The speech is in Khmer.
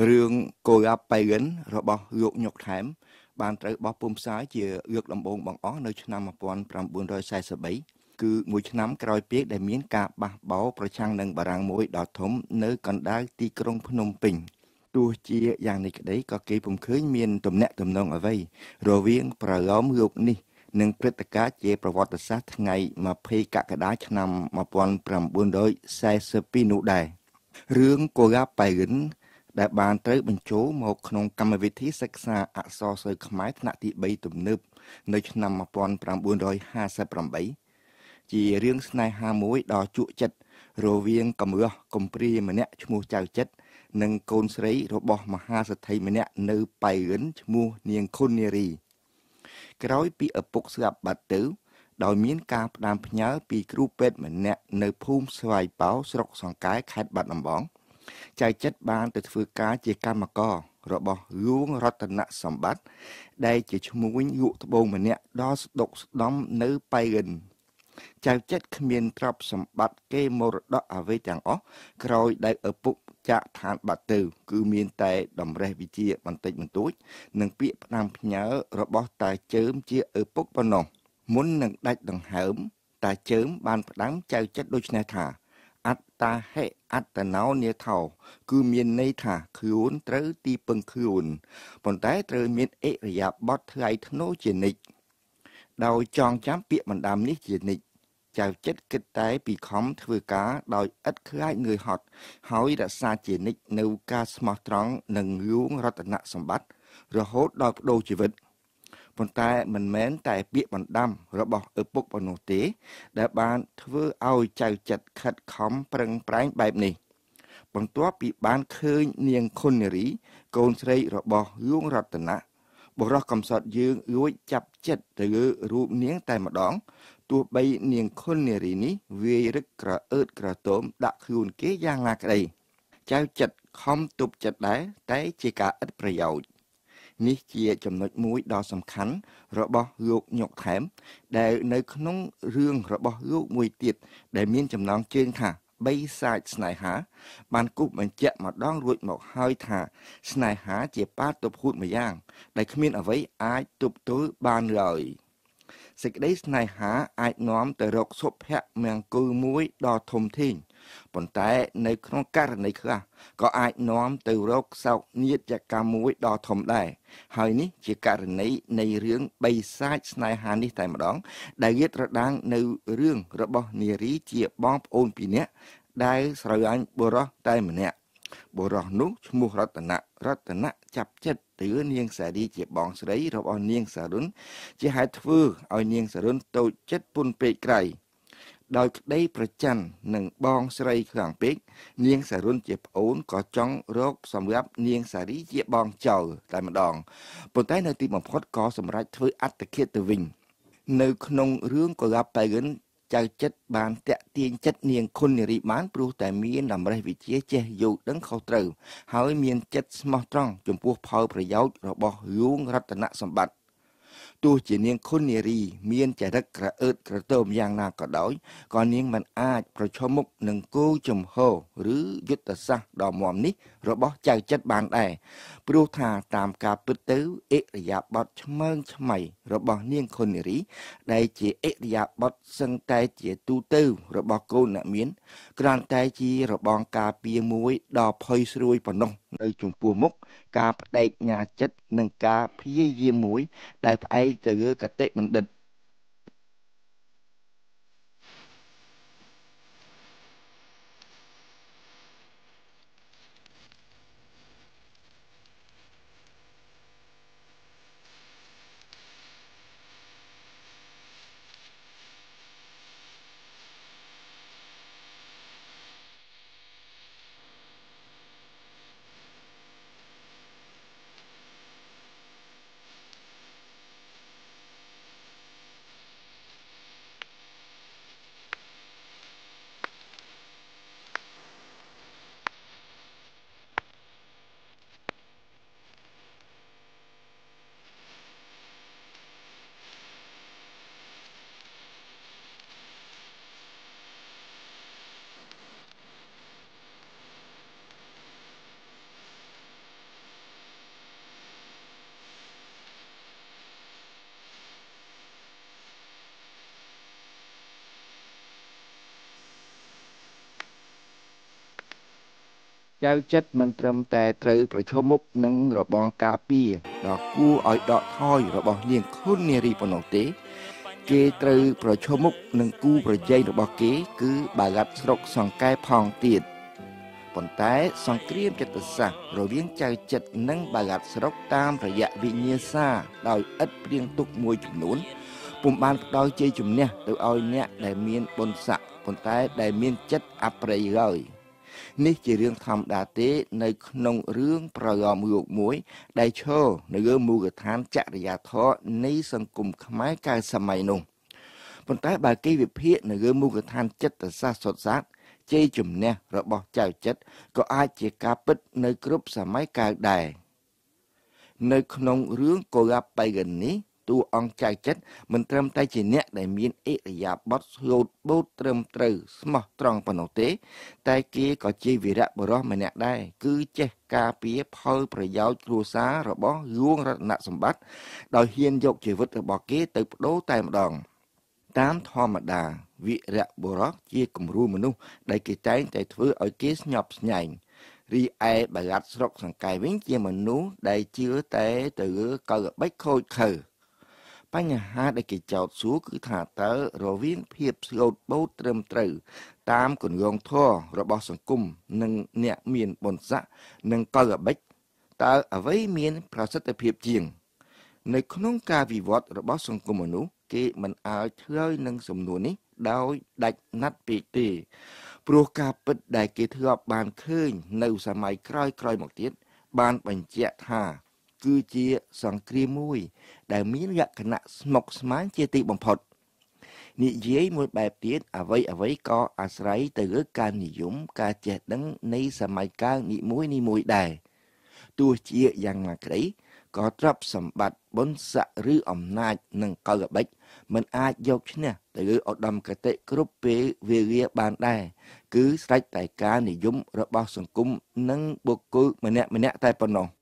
រឿងកូយ៉ាប៉ែនរបស់លោកញុកថែមបានត្រូវបោះពុំផ្សាយជាយកដំបងបង្អស់នៅ ឆ្នាំ1943គឺមួយឆ្នាំក្រោយពីដែលមានការបះបោរប្រឆាំងនឹងបារាំងមួយដ៏ធំនៅ កណ្ដាលទីក្រុងភ្នំពេញទោះជាយ៉ាងនេះក្តីក៏គេពុំឃើញមានទំនាក់ទំនងអ្វីរវាងប្រឡំលោកនេះនឹងព្រឹត្តិការណ៍ជាប្រវត្តិសាស្ត្រថ្ងៃ20កក្កដាឆ្នាំ1942នោះដែររឿងកូយ៉ាប៉ែនដែលបានត្រូវបញ្ចូលមកក្នុងកម្មវិធីសិក្សាអក្សរសិល្ប៍ខ្មែរថ្នាក់ទី3ទំនើបនៅ ឆ្នាំ1958ជារឿងស្នេហាមួយដ៏ជក់ចិត្តរវាងកម្រើសកំព្រាម្នាក់ឈ្មោះចៅចិត្តនិងកូនស្រីរបស់ មហាសេដ្ឋីម្នាក់នៅប៉ៃរិនឈ្មោះនាងខុននារីក្រោយពីឪពុកស្លាប់បាត់ទៅ ដោយមានការ ផ្ដាំផ្ញើពីគ្រូពេទ្យម្នាក់នៅភូមិស្វាយប៉ោស្រុកសង្កែខេត្តបាត់ដំបង។ចៅចិត្តបានទៅធ្វើការជាកម្មកររបស់លួងរតនសម្បត្តិដែលជាឈ្មោះយុត្បូងម្នាក់ដ៏ស្ដុកស្ដំនៅប៉ៃរិន ចៅចិត្តគ្មានទ្រព្យសម្បត្តិគេមរតកអ្វីទាំងអស់ក្រោយដែលឪពុកចាក់ឋានបាត់ទៅគឺមានតែតម្រេះវិជាបន្តិចបន្តួច និងពាក្យផ្ដាំផ្ញើរបស់តាជើមជាឪពុកប៉ុណ្ណោះមុននឹងដាច់ដង្ហើមតាជើមបានផ្ដាំចៅចិត្តដូចនេះថាតាហេអត្តណោនេថោគឺមានន័យថាខ្លួនត្រូវទីពឹងខ្លួនប៉ុន្តែត្រូវមានអិរិយាបថថ្លៃធ្នូជានិច្ចដោយចងចាំពាក្យបណ្ដាំនេះជានិច្ចចៅចិត្តគិតតែពីខំធ្វើការដោយឥតខ្លាចនឿយហត់ហើយរក្សាជានិច្ចនៅការស្មោះត្រង់និងលួងរតនសម្បត្តិរហូតដល់បដូរជីវិតប៉ុន្តែមិនមែនតែពាក្យបណ្ដំរបស់ឪពុកប៉ុណ្ណោះទេ ដែលបានធ្វើឲ្យចៅចិត្តខិតខំប្រឹងប្រែងបែបនេះបន្ទាប់ពីបានឃើញនាងខុននារី កូនស្រីរបស់លួងរតនៈបុរសកំសត់យើងរួចចាប់ចិត្តទៅលើរូបនាងតែម្ដងទោះបីនាងខុននារីនេះ វាយរឹកក្រអឺតក្រទមដាក់ខ្លួនគេយ៉ាងណាក្ដីចៅចិត្តខំទប់ចិត្តដែរតែជាការឥតប្រយោជន៍នេះជាចំណុចមួយដ៏សំខាន់របស់លោកញុកថែមដែលនៅក្នុងរឿងរបស់លោកមួយទៀតដែលមានចំណងជើងថាបីសាច់ស្នេហា បានគប់បញ្ជាក់ម្ដងរួចមកហើយថា ស្នេហាជាបាតុភូតម្យ៉ាងដែលគ្មានអ្វីអាចទប់ទល់បានឡើយសេចក្តីស្នេហាអាចនាំទៅរកសុភមង្គលមួយដ៏ធំធេងប៉ុន្តែនៅក្នុងករណីខ្លះក៏អាចនាំទៅរកសោកនាដកម្មមួយដ៏ធំដែរហើយនេះជាករណីនៃរឿងបិសាចស្នេហានេះតែម្ដង ដែលយាតរដាងនៅរឿងរបស់នារីជាបងប្អូនពីរនាក់ដែលស្រឡាញ់បុរសតែម្នាក់បុរសនោះឈ្មោះរតនៈរតនៈចាប់ចិត្តទៅនាងសារីជាបងស្រីរបស់នាងសារុនជាហេតុធ្វើឲ្យនាងសារុនតូចចិត្តពុនពេកក្រៃដោយក្តីប្រច័ណ្ឌនឹងបងស្រីខ្លាំងពេកនាងសារុនជាប្អូនក៏ចង់រកសម្រាប់នាងសារីជាបងចៅតែម្ដងប៉ុន្តែនៅទីបំផុតក៏សម្រេចធ្វើអត្តឃាតទៅវិញនៅក្នុងរឿងកូឡាប៉ែរិនចៅចិត្តបានតាក់ទាញចិត្តនាងគុណនារីបានព្រោះតែមានតម្រេះវិជាចេះយោគដឹងខុសត្រូវហើយមានចិត្តស្មោះត្រង់ចំពោះផលប្រយោជន៍របស់យួងរតនសម្បត្តិទោះជានាងខុននារីមានចរិតក្រអឺតក្រទើមយ៉ាងណាក៏ដោយក៏នាងមិនអាច ប្រឈមមុខនឹងគោចំហឬយុទ្ធសាស្ត្រដ៏មមនេះ របស់ចៅចិត្តបានដែរព្រោះថាតាមការពិតទៅអិរិយាបថឆ្មើងឆ្មៃរបស់នាងខុននារី ដែលជាអិរិយាបថសឹងតែជាទូទៅ របស់កូនអ្នកមានគ្រាន់តែជារបងការពារមួយដ៏ផុយស្រួយប៉ុណ្ណោះនៅចំពោះមុខការបដិញ្ញាចិត្តនិងការព្យាយាមមួយដែលផ្អែកទៅលើគតិបណ្ឌិត។ចៅចិត្តមិនត្រឹមតែត្រូវប្រឈមមុខនឹងរបងការពារដ៏គួរឲ្យដកថយ របស់នាងខុននារីប៉ុណ្ណោះទេគេត្រូវប្រឈមមុខនឹងគូប្រជែងរបស់គេ គឺបាឡាត់ស្រុកសង្កែផងទៀតប៉ុន្តែសង្គ្រាមចិត្តសាស្ត្ររវាងចៅចិត្តនិង បាឡាត់ស្រុកតាមរយៈវិញ្ញាសា ដោយឥតព្រៀងទុកមួយចំនួនពុំបានផ្ដល់ជ័យជំនះទៅឲ្យអ្នក ដែលមានបុណ្យស័ក្តិប៉ុន្តែដែលមានចិត្តអប្រិយឡើយ។នេះជារឿងធម្មតាទេ នៅ ក្នុងរឿងប្រយោគមួយមួយ ដែលឈរនៅលើមូលដ្ឋានចរិយាធម៌នៃសង្គមខ្មែរកាលសម័យនោះប៉ុន្តែបើគេវិភាគនៅលើមូលដ្ឋានចិត្តសាស្ត្រសុទ្ធសាធជ័យជំនះរបស់ចៅចិត្តក៏អាចជាការពិតនៅគ្រប់សម័យកាលដែរនៅក្នុងរឿងកូឡាបៃកនេះតួអង្គចៅចិត្តមិនត្រឹមតែជាអ្នកដែលមានអិរិយាបថស្លូតបូតត្រឹមត្រូវស្មោះត្រង់ប៉ុណ្ណោះទេ តែគេក៏ជាវីរៈបុរសម្នាក់ដែរគឺចេះការពារផលប្រយោជន៍គ្រួសាររបស់លួងរតនសម្បត្តិដោយហ៊ានយកជីវិតរបស់គេទៅបដូរតែម្ដងតាមធម្មតាវីរៈបុរសជាគំរូមនុស្សដែលគេតែងតែធ្វើឲ្យគេស្ញប់ស្ញែងរីឯបាឡាត់ស្រុកសង្កែវិញជាមនុស្សដែលជឿតែទៅលើកៅអបិចខូចខើបញ្ហាដែលគេចោទសួរគឺថាតើរវាងភាពស្លូតបូតត្រឹមត្រូវ តាមគន្លងធម៌របស់សង្គមនិងអ្នកមានបុណ្យស័ក្តិនិងកលបិចតើអ្វីមាន ប្រសិទ្ធភាពជាង នៅក្នុងការវិវត្តរបស់ សង្គមមនុស្សគេមិនអើចឆ្លើយនឹងសំណួរនេះដោយដាច់ណាត់ពេកទេព្រោះការពិតដែលគេធ្លាប់បានឃើញនៅសម័យក្រោយៗមកទៀតបានបញ្ជាក់ថាគឺជាសង្គ្រាមមួយដែលមានលក្ខណៈស្មុគស្មាញជាទីបំផុតនិយាយមួយបែបទៀតអ្វីអ្វីក៏អាស្រ័យទៅលើការនិយមការចេះដឹងនៃសម័យកាលនីមួយនីមួយដែរទោះជាយ៉ាងណាក្តីក៏ទ្រព្យសម្បត្តិបុណ្យស័ក្តិឬអំណាចនិងកលបិចมันអាចយកឈ្នះ ទៅលើឧត្តមគតិគ្រប់ពេលវេលាបានដែរគឺស្រេចតែការនិយមរបស់សង្គមនិងបុគ្គលម្នាក់ម្នាក់តែប៉ុណ្ណោះ។